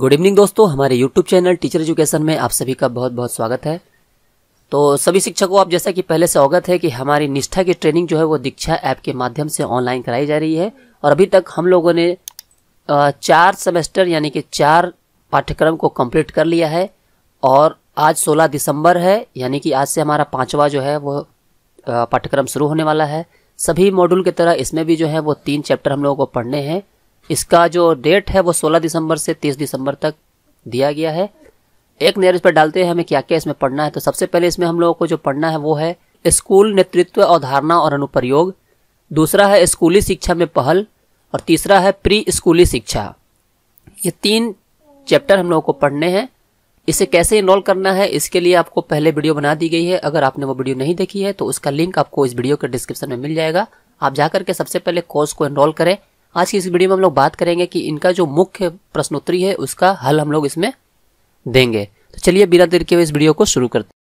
good evening दोस्तों हमारे YouTube channel teacher education में आप सभी का बहुत बहुत स्वागत है तो सभी शिक्षकों आप जैसा कि पहले से अवगत है कि हमारी निष्ठा की ट्रेनिंग जो है वो दीक्षा ऐप के माध्यम से ऑनलाइन कराई जा रही है और अभी तक हम लोगों ने चार सेमेस्टर यानी कि चार पाठ्यक्रम को कंप्लीट कर लिया है और आज सोलह दिसंबर है यानी कि आज से हमारा पाँचवा जो है वो पाठ्यक्रम शुरू होने वाला है सभी मॉड्यूल की तरह इसमें भी जो है वो तीन चैप्टर हम लोगों को पढ़ने हैं इसका जो डेट है वो 16 दिसंबर से 30 दिसंबर तक दिया गया है एक नजर इस पर डालते हैं हमें क्या क्या इसमें पढ़ना है तो सबसे पहले इसमें हम लोगों को जो पढ़ना है वो है स्कूल नेतृत्व अवधारणा और अनुप्रयोग दूसरा है स्कूली शिक्षा में पहल और तीसरा है प्री स्कूली शिक्षा ये तीन चैप्टर हम लोगों को पढ़ने हैं इसे कैसे इनरोल करना है इसके लिए आपको पहले वीडियो बना दी गई है अगर आपने वो वीडियो नहीं देखी है तो उसका लिंक आपको इस वीडियो के डिस्क्रिप्शन में मिल जाएगा आप जाकर के सबसे पहले कोर्स को इनरोल करें आज की इस वीडियो में हम लोग बात करेंगे कि इनका जो मुख्य प्रश्नोत्तरी है उसका हल हम लोग इसमें देंगे तो चलिए बिना देर के इस वीडियो को शुरू करते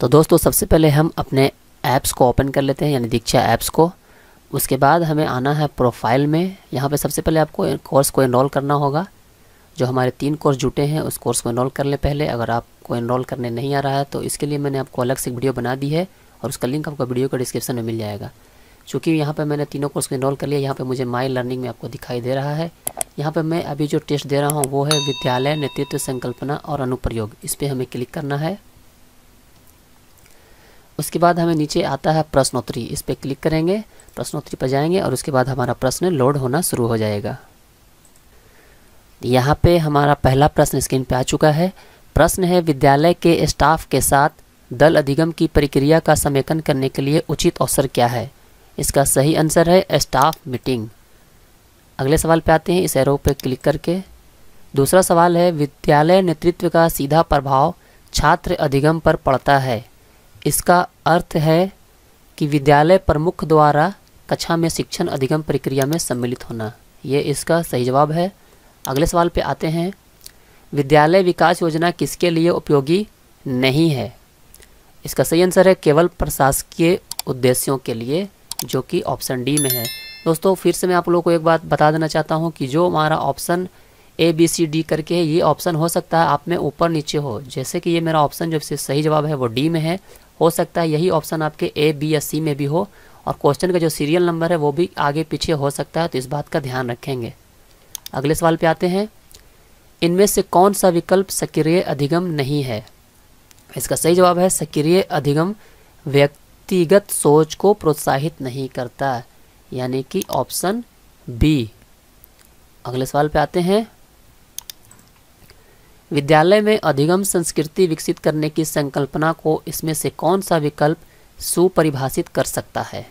तो दोस्तों सबसे पहले हम अपने ऐप्स को ओपन कर लेते हैं यानी दीक्षा ऐप्स को उसके बाद हमें आना है प्रोफाइल में यहाँ पे सबसे पहले आपको कोर्स को इनरोल करना होगा जो हमारे तीन कोर्स जुटे हैं उस कोर्स को इनरोल कर लें पहले अगर आपको इनरोल करने नहीं आ रहा है तो इसके लिए मैंने आपको अलग से वीडियो बना दी है और उसका लिंक आपको वीडियो का डिस्क्रिप्शन में मिल जाएगा चूँकि यहाँ पर मैंने तीनों कोर्स को इनरोल कर लिया यहाँ पर मुझे माई लर्निंग में आपको दिखाई दे रहा है यहाँ पर मैं अभी जो टेस्ट दे रहा हूँ वो है विद्यालय नेतृत्व संकल्पना और अनुप्रयोग इस पर हमें क्लिक करना है उसके बाद हमें नीचे आता है प्रश्नोत्तरी इस पर क्लिक करेंगे प्रश्नोत्तरी पर जाएंगे और उसके बाद हमारा प्रश्न लोड होना शुरू हो जाएगा यहाँ पे हमारा पहला प्रश्न स्क्रीन पे आ चुका है प्रश्न है विद्यालय के स्टाफ के साथ दल अधिगम की प्रक्रिया का समेकन करने के लिए उचित अवसर क्या है इसका सही आंसर है स्टाफ मीटिंग अगले सवाल पे आते हैं इस एरो पर क्लिक करके दूसरा सवाल है विद्यालय नेतृत्व का सीधा प्रभाव छात्र अधिगम पर पड़ता है इसका अर्थ है कि विद्यालय प्रमुख द्वारा कक्षा में शिक्षण अधिगम प्रक्रिया में सम्मिलित होना ये इसका सही जवाब है अगले सवाल पे आते हैं विद्यालय विकास योजना किसके लिए उपयोगी नहीं है इसका सही आंसर है केवल प्रशासकीय उद्देश्यों के लिए जो कि ऑप्शन डी में है दोस्तों फिर से मैं आप लोगों को एक बात बता देना चाहता हूँ कि जो हमारा option A B C D करके है ये ऑप्शन हो सकता है आप में ऊपर नीचे हो जैसे कि ये मेरा ऑप्शन जो सही जवाब है वो डी में है हो सकता है यही ऑप्शन आपके ए बी या सी में भी हो और क्वेश्चन का जो सीरियल नंबर है वो भी आगे पीछे हो सकता है तो इस बात का ध्यान रखेंगे अगले सवाल पे आते हैं इनमें से कौन सा विकल्प सक्रिय अधिगम नहीं है इसका सही जवाब है सक्रिय अधिगम व्यक्तिगत सोच को प्रोत्साहित नहीं करता यानी कि ऑप्शन बी अगले सवाल पे आते हैं विद्यालय में अधिगम संस्कृति विकसित करने की संकल्पना को इसमें से कौन सा विकल्प सुपरिभाषित कर सकता है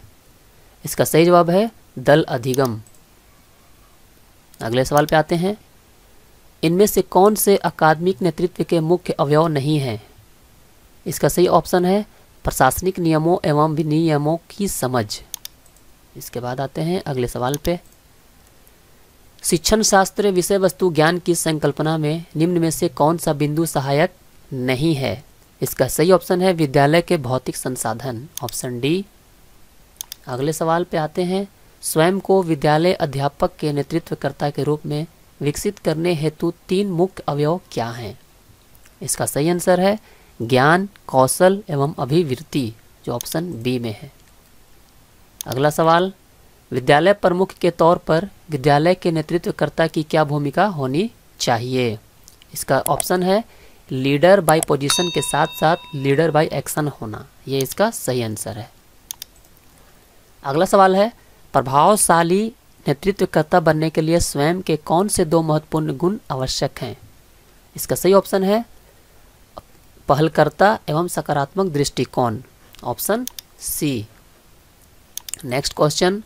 इसका सही जवाब है दल अधिगम अगले सवाल पे आते हैं इनमें से कौन से अकादमिक नेतृत्व के मुख्य अवयव नहीं हैं इसका सही ऑप्शन है प्रशासनिक नियमों एवं विनियमों की समझ इसके बाद आते हैं अगले सवाल पे शिक्षण शास्त्र विषय वस्तु ज्ञान की संकल्पना में निम्न में से कौन सा बिंदु सहायक नहीं है इसका सही ऑप्शन है विद्यालय के भौतिक संसाधन ऑप्शन डी अगले सवाल पे आते हैं स्वयं को विद्यालय अध्यापक के नेतृत्वकर्ता के रूप में विकसित करने हेतु तीन मुख्य अवयव क्या हैं इसका सही आंसर है ज्ञान कौशल एवं अभिवृत्ति जो ऑप्शन बी में है अगला सवाल विद्यालय प्रमुख के तौर पर विद्यालय के नेतृत्वकर्ता की क्या भूमिका होनी चाहिए इसका ऑप्शन है लीडर बाय पोजीशन के साथ साथ लीडर बाय एक्शन होना ये इसका सही आंसर है अगला सवाल है प्रभावशाली नेतृत्वकर्ता बनने के लिए स्वयं के कौन से दो महत्वपूर्ण गुण आवश्यक हैं इसका सही ऑप्शन है पहलकर्ता एवं सकारात्मक दृष्टिकोण ऑप्शन सी नेक्स्ट क्वेश्चन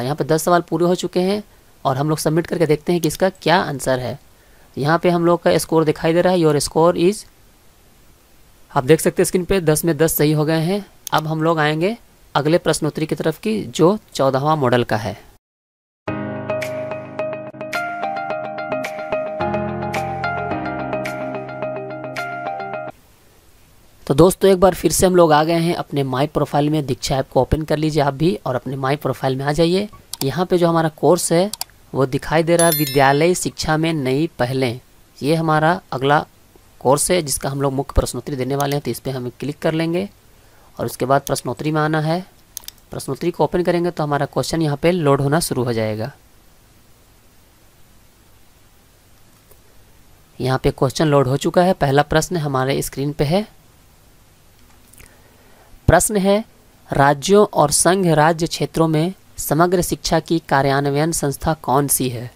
यहाँ पर दस सवाल पूरे हो चुके हैं और हम लोग सबमिट करके देखते हैं कि इसका क्या आंसर है यहाँ पे हम लोग का स्कोर दिखाई दे रहा है योर स्कोर इज़ आप देख सकते हैं स्क्रीन पे दस में दस सही हो गए हैं अब हम लोग आएंगे अगले प्रश्नोत्तरी की तरफ की जो चौदहवा मॉडल का है तो दोस्तों एक बार फिर से हम लोग आ गए हैं अपने माई प्रोफाइल में दीक्षा ऐप को ओपन कर लीजिए आप भी और अपने माई प्रोफाइल में आ जाइए यहाँ पे जो हमारा कोर्स है वो दिखाई दे रहा है विद्यालय शिक्षा में नई पहलें ये हमारा अगला कोर्स है जिसका हम लोग मुख्य प्रश्नोत्तरी देने वाले हैं तो इस पर हम क्लिक कर लेंगे और उसके बाद प्रश्नोत्तरी में आना है प्रश्नोत्तरी को ओपन करेंगे तो हमारा क्वेश्चन यहाँ पर लोड होना शुरू हो जाएगा यहाँ पे क्वेश्चन लोड हो चुका है पहला प्रश्न हमारे स्क्रीन पे है प्रश्न है राज्यों और संघ राज्य क्षेत्रों में समग्र शिक्षा की कार्यान्वयन संस्था कौन सी है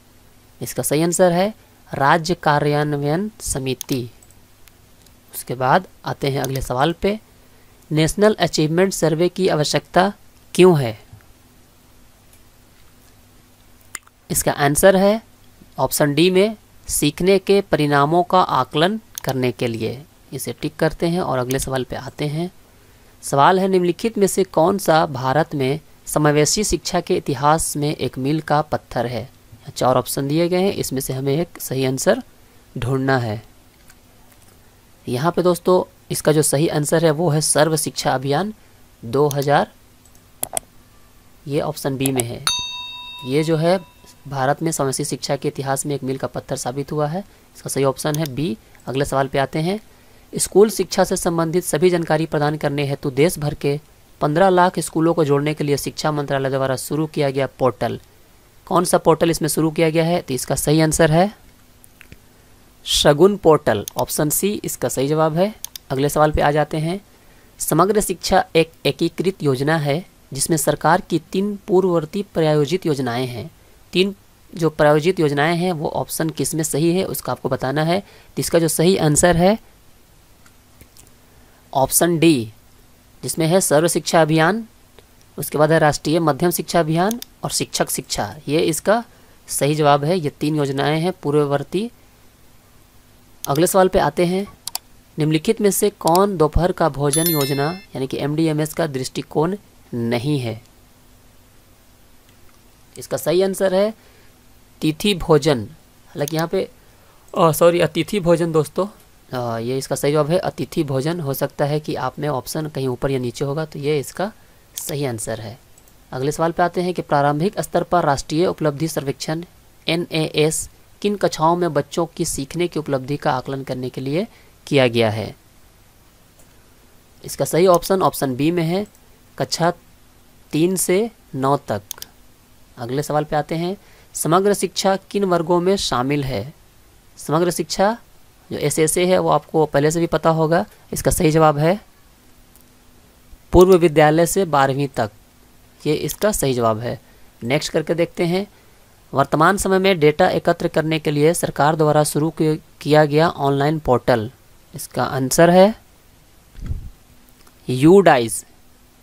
इसका सही आंसर है राज्य कार्यान्वयन समिति उसके बाद आते हैं अगले सवाल पे नेशनल अचीवमेंट सर्वे की आवश्यकता क्यों है इसका आंसर है ऑप्शन डी में सीखने के परिणामों का आकलन करने के लिए इसे टिक करते हैं और अगले सवाल पे आते हैं सवाल है निम्नलिखित में से कौन सा भारत में समावेशी शिक्षा के इतिहास में एक मील का पत्थर है चार ऑप्शन दिए गए हैं इसमें से हमें एक सही आंसर ढूंढना है यहाँ पे दोस्तों इसका जो सही आंसर है वो है सर्व शिक्षा अभियान 2000 ये ऑप्शन बी में है ये जो है भारत में समावेशी शिक्षा के इतिहास में एक मील का पत्थर साबित हुआ है इसका सही ऑप्शन है बी अगले सवाल पे आते हैं स्कूल शिक्षा से संबंधित सभी जानकारी प्रदान करने हेतु देश भर के 15 लाख स्कूलों को जोड़ने के लिए शिक्षा मंत्रालय द्वारा शुरू किया गया पोर्टल कौन सा पोर्टल इसमें शुरू किया गया है तो इसका सही आंसर है शगुन पोर्टल ऑप्शन सी इसका सही जवाब है अगले सवाल पे आ जाते हैं समग्र शिक्षा एक एकीकृत योजना है जिसमें सरकार की तीन पूर्ववर्ती प्रायोजित योजनाएं हैं तीन जो प्रायोजित योजनाएं हैं वो ऑप्शन किस में सही है उसका आपको बताना है तो इसका जो सही आंसर है ऑप्शन डी जिसमें है सर्व शिक्षा अभियान उसके बाद है राष्ट्रीय मध्यम शिक्षा अभियान और शिक्षक शिक्षा ये इसका सही जवाब है ये तीन योजनाएं हैं पूर्ववर्ती अगले सवाल पे आते हैं निम्नलिखित में से कौन दोपहर का भोजन योजना यानी कि एमडीएमएस का दृष्टिकोण नहीं है इसका सही आंसर है तिथि भोजन हालांकि यहाँ पे सॉरी अतिथि भोजन दोस्तों ये इसका सही जवाब है अतिथि भोजन हो सकता है कि आप में ऑप्शन कहीं ऊपर या नीचे होगा तो ये इसका सही आंसर है अगले सवाल पे आते हैं कि प्रारंभिक स्तर पर राष्ट्रीय उपलब्धि सर्वेक्षण एन किन कक्षाओं में बच्चों की सीखने की उपलब्धि का आकलन करने के लिए किया गया है इसका सही ऑप्शन ऑप्शन बी में है कक्षा तीन से नौ तक अगले सवाल पे आते हैं समग्र शिक्षा किन वर्गों में शामिल है समग्र शिक्षा जो एस एस ए है वो आपको पहले से भी पता होगा इसका सही जवाब है पूर्व विद्यालय से बारहवीं तक ये इसका सही जवाब है नेक्स्ट करके देखते हैं वर्तमान समय में डेटा एकत्र करने के लिए सरकार द्वारा शुरू किया गया ऑनलाइन पोर्टल इसका आंसर है यूडाइज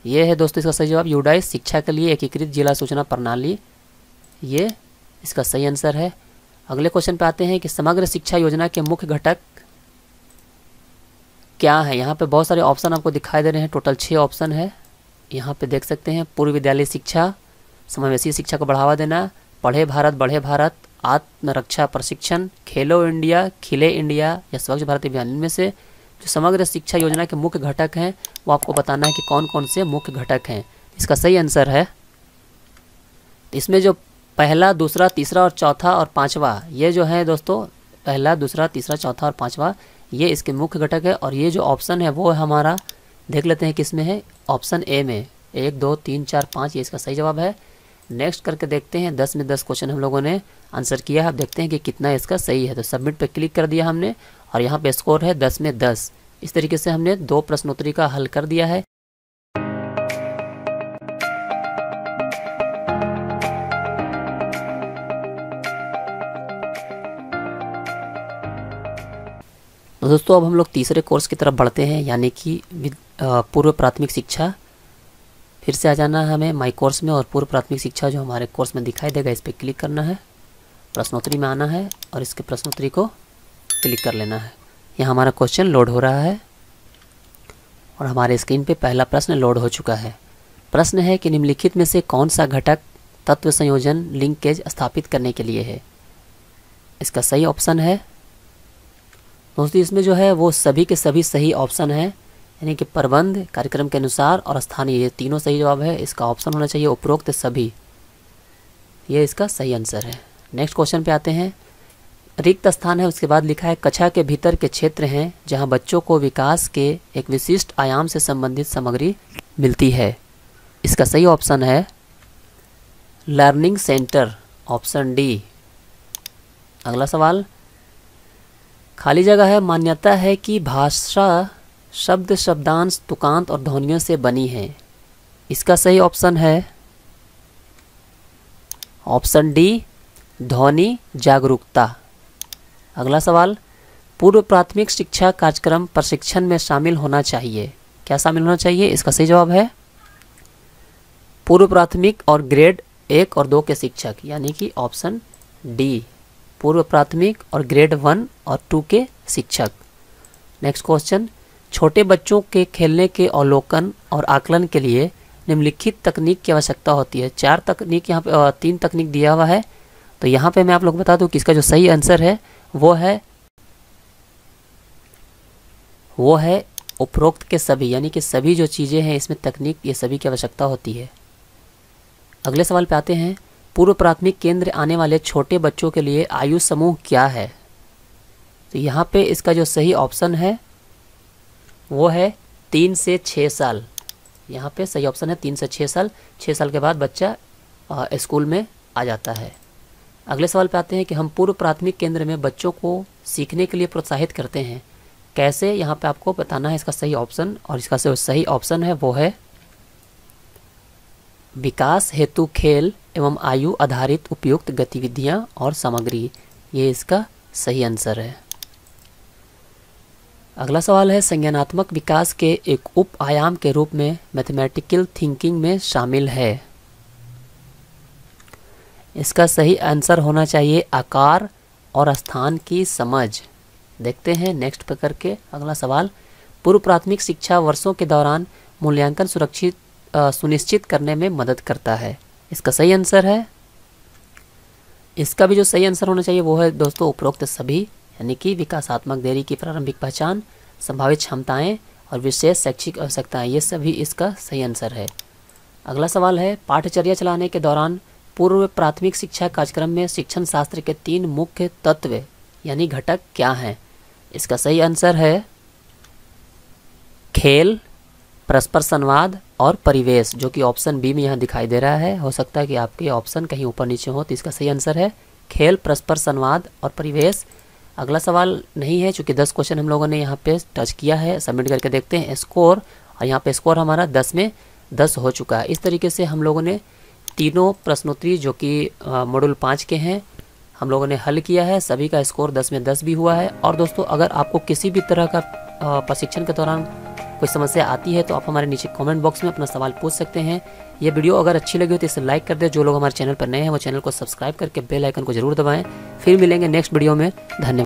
ये है दोस्तों इसका सही जवाब यूडाइज शिक्षा के लिए एकीकृत जिला सूचना प्रणाली ये इसका सही आंसर है अगले क्वेश्चन पे आते हैं कि समग्र शिक्षा योजना के मुख्य घटक क्या है यहाँ पे बहुत सारे ऑप्शन आपको दिखाई दे रहे हैं टोटल छः ऑप्शन है यहाँ पे देख सकते हैं पूर्व विद्यालय शिक्षा समावेशी शिक्षा को बढ़ावा देना पढ़े भारत बढ़े भारत आत्मरक्षा प्रशिक्षण खेलो इंडिया खिले इंडिया या स्वच्छ भारत अभियान इनमें से जो समग्र शिक्षा योजना के मुख्य घटक हैं वो आपको बताना है कि कौन कौन से मुख्य घटक हैं इसका सही आंसर है इसमें जो पहला दूसरा तीसरा और चौथा और पाँचवा ये जो है दोस्तों पहला दूसरा तीसरा चौथा और पाँचवा ये इसके मुख्य घटक है और ये जो ऑप्शन है वो हमारा देख लेते हैं किस में है ऑप्शन ए में एक दो तीन चार पाँच ये इसका सही जवाब है नेक्स्ट करके देखते हैं दस में दस क्वेश्चन हम लोगों ने आंसर किया है अब देखते हैं कि कितना इसका सही है तो सबमिट पर क्लिक कर दिया हमने और यहाँ पे स्कोर है दस में दस इस तरीके से हमने दो प्रश्नोत्तरी का हल कर दिया है तो दोस्तों अब हम लोग तीसरे कोर्स की तरफ बढ़ते हैं यानी कि पूर्व प्राथमिक शिक्षा फिर से आ जाना है हमें माई कोर्स में और पूर्व प्राथमिक शिक्षा जो हमारे कोर्स में दिखाई देगा इस पर क्लिक करना है प्रश्नोत्तरी में आना है और इसके प्रश्नोत्तरी को क्लिक कर लेना है यहाँ हमारा क्वेश्चन लोड हो रहा है और हमारे स्क्रीन पे पहला प्रश्न लोड हो चुका है प्रश्न है कि निम्नलिखित में से कौन सा घटक तत्व संयोजन लिंकेज स्थापित करने के लिए है इसका सही ऑप्शन है दोस्तों इसमें जो है वो सभी के सभी सही ऑप्शन है यानी कि प्रबंध कार्यक्रम के अनुसार और स्थानीय ये तीनों सही जवाब है इसका ऑप्शन होना चाहिए उपरोक्त सभी ये इसका सही आंसर है नेक्स्ट क्वेश्चन पे आते हैं रिक्त स्थान है उसके बाद लिखा है कक्षा के भीतर के क्षेत्र हैं जहां बच्चों को विकास के एक विशिष्ट आयाम से संबंधित सामग्री मिलती है इसका सही ऑप्शन है लर्निंग सेंटर ऑप्शन डी अगला सवाल खाली जगह है मान्यता है कि भाषा शब्द शब्दांश तुकांत और ध्वनियों से बनी है इसका सही ऑप्शन है ऑप्शन डी ध्वनि जागरूकता अगला सवाल पूर्व प्राथमिक शिक्षा कार्यक्रम प्रशिक्षण में शामिल होना चाहिए क्या शामिल होना चाहिए इसका सही जवाब है पूर्व प्राथमिक और ग्रेड एक और दो के शिक्षक यानी कि ऑप्शन डी पूर्व प्राथमिक और ग्रेड वन और टू के शिक्षक नेक्स्ट क्वेश्चन छोटे बच्चों के खेलने के अवलोकन और आकलन के लिए निम्नलिखित तकनीक की आवश्यकता होती है चार तकनीक यहाँ पे तीन तकनीक दिया हुआ है तो यहाँ पे मैं आप लोग बता दूँ कि इसका जो सही आंसर है वो है वो है उपरोक्त के सभी यानी कि सभी जो चीज़ें हैं इसमें तकनीक ये सभी की आवश्यकता होती है अगले सवाल पे आते हैं पूर्व प्राथमिक केंद्र आने वाले छोटे बच्चों के लिए आयु समूह क्या है तो यहाँ पे इसका जो सही ऑप्शन है वो है तीन से छः साल यहाँ पे सही ऑप्शन है तीन से छः साल छः साल के बाद बच्चा स्कूल में आ जाता है अगले सवाल पे आते हैं कि हम पूर्व प्राथमिक केंद्र में बच्चों को सीखने के लिए प्रोत्साहित करते हैं कैसे यहाँ पे आपको बताना है इसका सही ऑप्शन और इसका जो सही ऑप्शन है वो है विकास हेतु खेल एवं आयु आधारित उपयुक्त गतिविधियां और सामग्री ये इसका सही आंसर है अगला सवाल है संज्ञानात्मक विकास के एक उप आयाम के रूप में मैथमेटिकल थिंकिंग में शामिल है इसका सही आंसर होना चाहिए आकार और स्थान की समझ देखते हैं नेक्स्ट प्रकार करके अगला सवाल पूर्व प्राथमिक शिक्षा वर्षों के दौरान मूल्यांकन सुरक्षित सुनिश्चित करने में मदद करता है इसका सही आंसर है इसका भी जो सही आंसर होना चाहिए वो है दोस्तों उपरोक्त सभी यानी कि विकासात्मक देरी की प्रारंभिक पहचान संभावित क्षमताएं और विशेष शैक्षिक आवश्यकताएं ये सभी इसका सही आंसर है अगला सवाल है पाठचर्या चलाने के दौरान पूर्व प्राथमिक शिक्षा कार्यक्रम में शिक्षण शास्त्र के तीन मुख्य तत्व यानी घटक क्या हैं इसका सही आंसर है खेल परस्पर संवाद और परिवेश जो कि ऑप्शन बी में यहाँ दिखाई दे रहा है हो सकता है कि आपके ऑप्शन कहीं ऊपर नीचे हो तो इसका सही आंसर है खेल परस्पर संवाद और परिवेश अगला सवाल नहीं है चूँकि दस क्वेश्चन हम लोगों ने यहाँ पे टच किया है सबमिट करके देखते हैं स्कोर और यहाँ पे स्कोर हमारा दस में दस हो चुका है इस तरीके से हम लोगों ने तीनों प्रश्नोत्तरी जो कि मॉडल पाँच के हैं हम लोगों ने हल किया है सभी का स्कोर दस में दस भी हुआ है और दोस्तों अगर आपको किसी भी तरह का प्रशिक्षण के दौरान कोई समस्या आती है तो आप हमारे नीचे कमेंट बॉक्स में अपना सवाल पूछ सकते हैं ये वीडियो अगर अच्छी लगी हो तो इसे लाइक कर दे जो लोग हमारे चैनल पर नए हैं वो चैनल को सब्सक्राइब करके बेल आइकन को जरूर दबाएं फिर मिलेंगे नेक्स्ट वीडियो में धन्यवाद